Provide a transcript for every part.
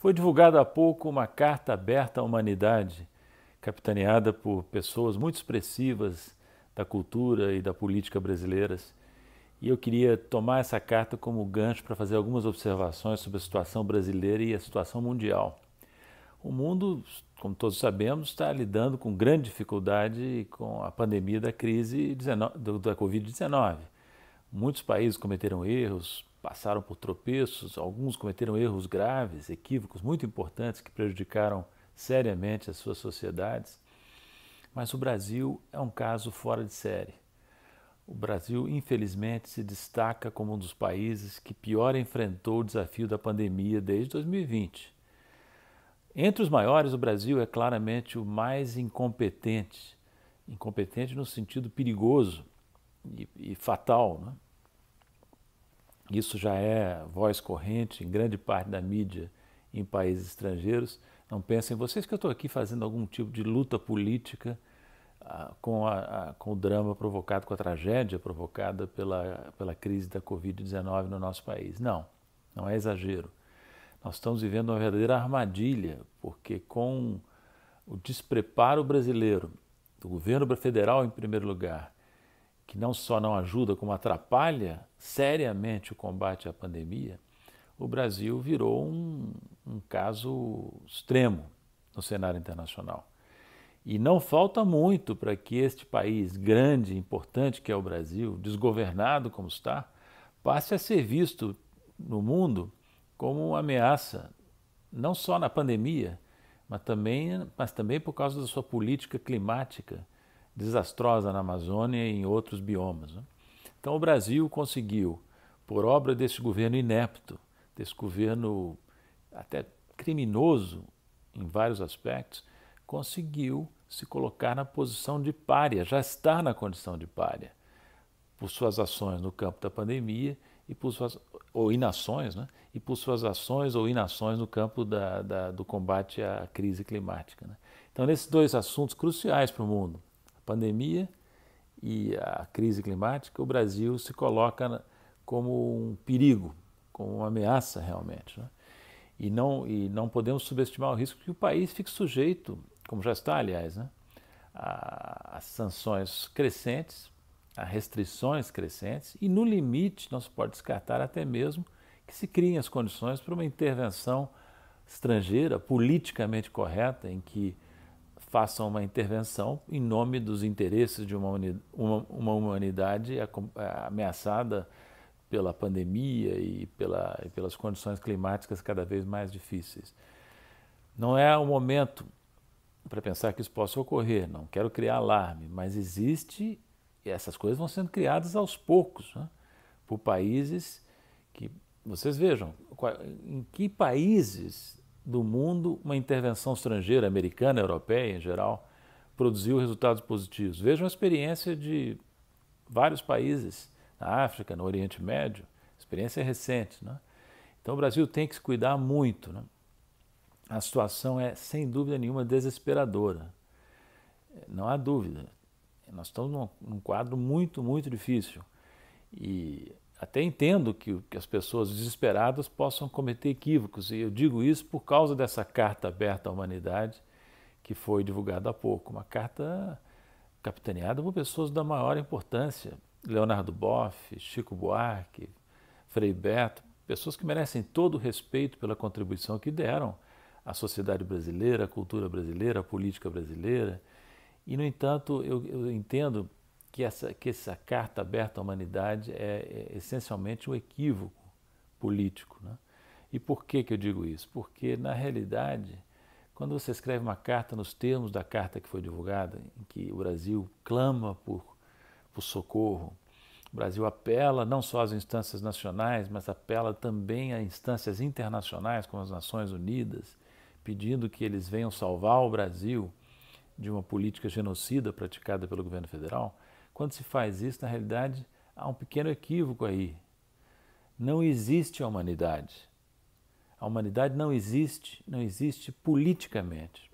Foi divulgada há pouco uma carta aberta à humanidade, capitaneada por pessoas muito expressivas da cultura e da política brasileiras. E eu queria tomar essa carta como gancho para fazer algumas observações sobre a situação brasileira e a situação mundial. O mundo, como todos sabemos, está lidando com grande dificuldade com a pandemia da crise da Covid-19. Muitos países cometeram erros, passaram por tropeços, alguns cometeram erros graves, equívocos muito importantes que prejudicaram seriamente as suas sociedades. Mas o Brasil é um caso fora de série. O Brasil, infelizmente, se destaca como um dos países que pior enfrentou o desafio da pandemia desde 2020. Entre os maiores, o Brasil é claramente o mais incompetente incompetente no sentido perigoso e, e fatal. Né? Isso já é voz corrente em grande parte da mídia em países estrangeiros. Não pensem vocês que eu estou aqui fazendo algum tipo de luta política ah, com, a, a, com o drama provocado, com a tragédia provocada pela, pela crise da Covid-19 no nosso país. Não, não é exagero. Nós estamos vivendo uma verdadeira armadilha, porque com o despreparo brasileiro, do governo federal em primeiro lugar, que não só não ajuda, como atrapalha seriamente o combate à pandemia, o Brasil virou um, um caso extremo no cenário internacional. E não falta muito para que este país grande, importante que é o Brasil, desgovernado como está, passe a ser visto no mundo como uma ameaça, não só na pandemia, mas também, mas também por causa da sua política climática, desastrosa na Amazônia e em outros biomas. Né? Então, o Brasil conseguiu, por obra desse governo inepto, desse governo até criminoso em vários aspectos, conseguiu se colocar na posição de párea, já está na condição de párea, por suas ações no campo da pandemia e por suas ou inações, né? E por suas ações ou inações no campo da, da do combate à crise climática. Né? Então, nesses dois assuntos cruciais para o mundo, pandemia e a crise climática, o Brasil se coloca como um perigo, como uma ameaça realmente. Né? E, não, e não podemos subestimar o risco que o país fique sujeito, como já está, aliás, né? a, a sanções crescentes, a restrições crescentes, e no limite não se pode descartar até mesmo que se criem as condições para uma intervenção estrangeira politicamente correta em que façam uma intervenção em nome dos interesses de uma, uma, uma humanidade ameaçada pela pandemia e, pela, e pelas condições climáticas cada vez mais difíceis. Não é o momento para pensar que isso possa ocorrer, não quero criar alarme, mas existe, e essas coisas vão sendo criadas aos poucos, né? por países que, vocês vejam, em que países do mundo, uma intervenção estrangeira, americana, europeia em geral, produziu resultados positivos. Vejam a experiência de vários países, na África, no Oriente Médio, experiência recente. Né? Então o Brasil tem que se cuidar muito. Né? A situação é, sem dúvida nenhuma, desesperadora. Não há dúvida. Nós estamos num quadro muito, muito difícil. E até entendo que, que, as pessoas desesperadas possam cometer equívocos, e eu digo isso por causa dessa carta aberta à humanidade que foi divulgada há pouco. Uma carta capitaneada por pessoas da maior importância: Leonardo Boff, Chico Buarque, Frei Beto, pessoas que merecem todo o respeito pela contribuição que deram à sociedade brasileira, à cultura brasileira, à política brasileira. E, no entanto, eu, eu entendo que essa, que essa carta aberta à humanidade é, é essencialmente um equívoco político. Né? E por que, que eu digo isso? Porque, na realidade, quando você escreve uma carta nos termos da carta que foi divulgada, em que o Brasil clama por, por socorro, o Brasil apela não só às instâncias nacionais, mas apela também a instâncias internacionais, como as Nações Unidas, pedindo que eles venham salvar o Brasil de uma política genocida praticada pelo governo federal. Quando se faz isso, na realidade, há um pequeno equívoco aí. Não existe a humanidade. A humanidade não existe, não existe politicamente.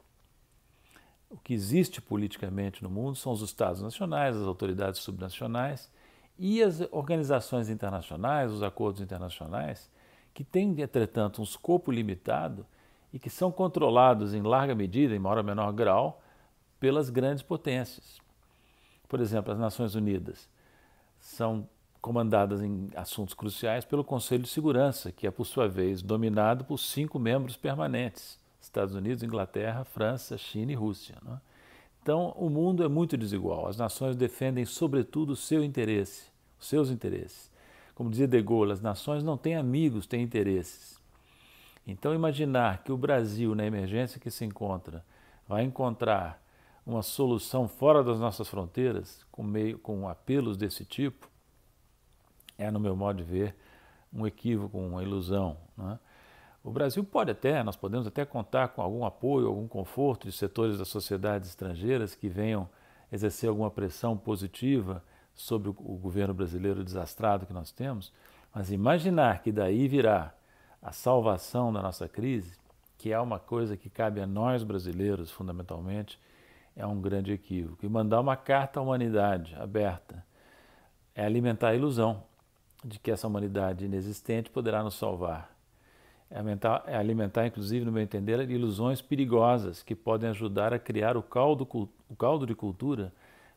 O que existe politicamente no mundo são os Estados nacionais, as autoridades subnacionais e as organizações internacionais, os acordos internacionais, que têm, entretanto, um escopo limitado e que são controlados em larga medida, em maior ou menor grau, pelas grandes potências. Por exemplo, as Nações Unidas são comandadas em assuntos cruciais pelo Conselho de Segurança, que é, por sua vez, dominado por cinco membros permanentes: Estados Unidos, Inglaterra, França, China e Rússia. Né? Então, o mundo é muito desigual. As nações defendem, sobretudo, o seu interesse, os seus interesses. Como dizia De Gaulle, as nações não têm amigos, têm interesses. Então, imaginar que o Brasil, na emergência que se encontra, vai encontrar uma solução fora das nossas fronteiras, com, meio, com apelos desse tipo, é, no meu modo de ver, um equívoco, uma ilusão. Né? O Brasil pode até, nós podemos até contar com algum apoio, algum conforto de setores da sociedade estrangeiras que venham exercer alguma pressão positiva sobre o governo brasileiro desastrado que nós temos, mas imaginar que daí virá a salvação da nossa crise, que é uma coisa que cabe a nós brasileiros fundamentalmente, é um grande equívoco. E mandar uma carta à humanidade aberta é alimentar a ilusão de que essa humanidade inexistente poderá nos salvar. É alimentar, é alimentar inclusive, no meu entender, ilusões perigosas que podem ajudar a criar o caldo, o caldo de cultura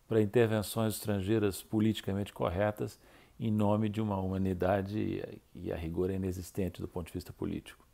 para intervenções estrangeiras politicamente corretas em nome de uma humanidade e a rigor é inexistente do ponto de vista político.